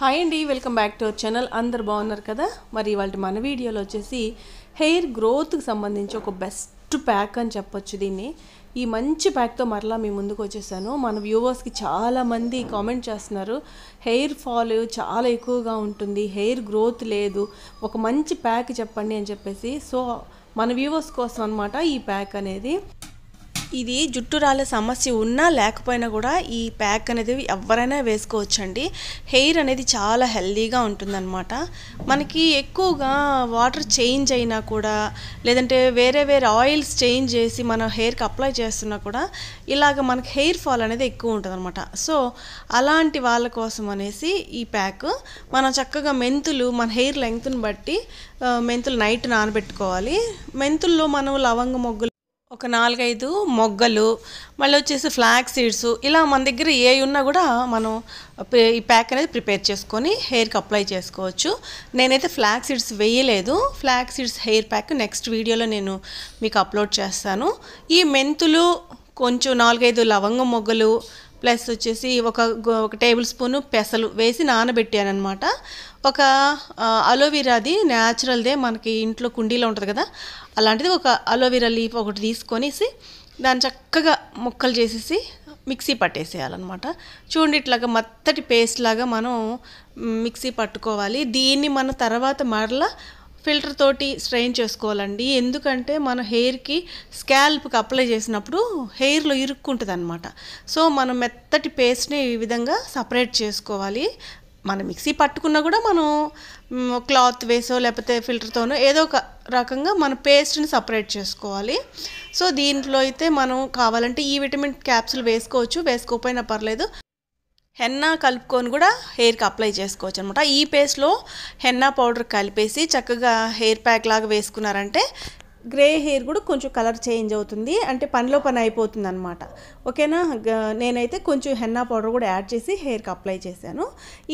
hi అండి welcome back to our channel అందరు బాగున్నారు కదా మరి ఇవాళ మన వీడియోలో వచ్చేసి హెయిర్ గ్రోత్కి సంబంధించి ఒక బెస్ట్ ప్యాక్ అని చెప్పొచ్చు దీన్ని ఈ మంచి ప్యాక్తో మరలా మీ ముందుకు వచ్చేసాను మన వ్యూవర్స్కి చాలామంది కామెంట్ చేస్తున్నారు హెయిర్ ఫాల్ చాలా ఎక్కువగా ఉంటుంది హెయిర్ గ్రోత్ లేదు ఒక మంచి ప్యాక్ చెప్పండి అని చెప్పేసి సో మన వ్యూవర్స్ కోసం అనమాట ఈ ప్యాక్ అనేది ఇది జుట్టు రాళ్ళ సమస్య ఉన్నా లేకపోయినా కూడా ఈ ప్యాక్ అనేది ఎవరైనా వేసుకోవచ్చండి హెయిర్ అనేది చాలా హెల్దీగా ఉంటుందన్నమాట మనకి ఎక్కువగా వాటర్ చేంజ్ అయినా కూడా లేదంటే వేరే వేరే ఆయిల్స్ చేంజ్ చేసి మన హెయిర్కి అప్లై చేస్తున్నా కూడా ఇలాగ మనకి హెయిర్ ఫాల్ అనేది ఎక్కువ ఉంటుందన్నమాట సో అలాంటి వాళ్ళ కోసం అనేసి ఈ ప్యాక్ మనం చక్కగా మెంతులు మన హెయిర్ లెంగ్త్ని బట్టి మెంతులు నైట్ నానబెట్టుకోవాలి మెంతుల్లో మనం లవంగ మొగ్గులు ఒక నాలుగైదు మొగ్గలు మళ్ళీ వచ్చేసి ఫ్లాగ్ సీడ్స్ ఇలా మన దగ్గర ఏ ఉన్నా కూడా మనం ఈ ప్యాక్ అనేది ప్రిపేర్ చేసుకొని హెయిర్కి అప్లై చేసుకోవచ్చు నేనైతే ఫ్లాగ్ సీడ్స్ వేయలేదు flax seeds hair pack next వీడియోలో నేను మీకు అప్లోడ్ చేస్తాను ఈ మెంతులు కొంచెం నాలుగైదు లవంగ మొగ్గలు ప్లస్ వచ్చేసి ఒక ఒక టేబుల్ స్పూను పెసలు వేసి నానబెట్టాను అనమాట ఒక అలోవీరాది న్యాచురల్దే మనకి ఇంట్లో కుండీలో ఉంటుంది కదా అలాంటిది ఒక అలోవీరా లీఫ్ ఒకటి తీసుకొనేసి దాన్ని చక్కగా ముక్కలు చేసేసి మిక్సీ పట్టేసేయాలన్నమాట చూడండి ఇట్లాగా మత్తటి పేస్ట్ లాగా మనం మిక్సీ పట్టుకోవాలి దీన్ని మన తర్వాత మరలా ఫిల్టర్ తోటి స్ట్రెయిన్ చేసుకోవాలండి ఎందుకంటే మన హెయిర్కి స్కాల్ప్కి అప్లై చేసినప్పుడు హెయిర్లో ఇరుక్కుంటుంది అనమాట సో మనం మెత్తటి పేస్ట్ని ఈ విధంగా సపరేట్ చేసుకోవాలి మన మిక్సీ పట్టుకున్నా కూడా మనం క్లాత్ వేసో లేకపోతే ఫిల్టర్తోనో ఏదో ఒక రకంగా మన పేస్ట్ని సపరేట్ చేసుకోవాలి సో దీంట్లో అయితే మనం కావాలంటే ఈ విటమిన్ క్యాప్సుల్ వేసుకోవచ్చు వేసుకోకపోయినా పర్లేదు హెన్నా కలుపుకొని కూడా హెయిర్కి అప్లై చేసుకోవచ్చు అనమాట ఈ పేస్ట్లో హెన్నా పౌడర్ కలిపేసి చక్కగా హెయిర్ ప్యాక్ లాగా వేసుకున్నారంటే గ్రే హెయిర్ కూడా కొంచెం కలర్ చేంజ్ అవుతుంది అంటే పనిలో పని అయిపోతుంది అనమాట ఓకేనా నేనైతే కొంచెం హెన్నా పౌడర్ కూడా యాడ్ చేసి హెయిర్కి అప్లై చేశాను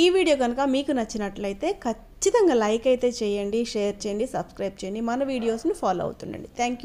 ఈ వీడియో కనుక మీకు నచ్చినట్లయితే ఖచ్చితంగా లైక్ అయితే చేయండి షేర్ చేయండి సబ్స్క్రైబ్ చేయండి మన వీడియోస్ని ఫాలో అవుతుండండి థ్యాంక్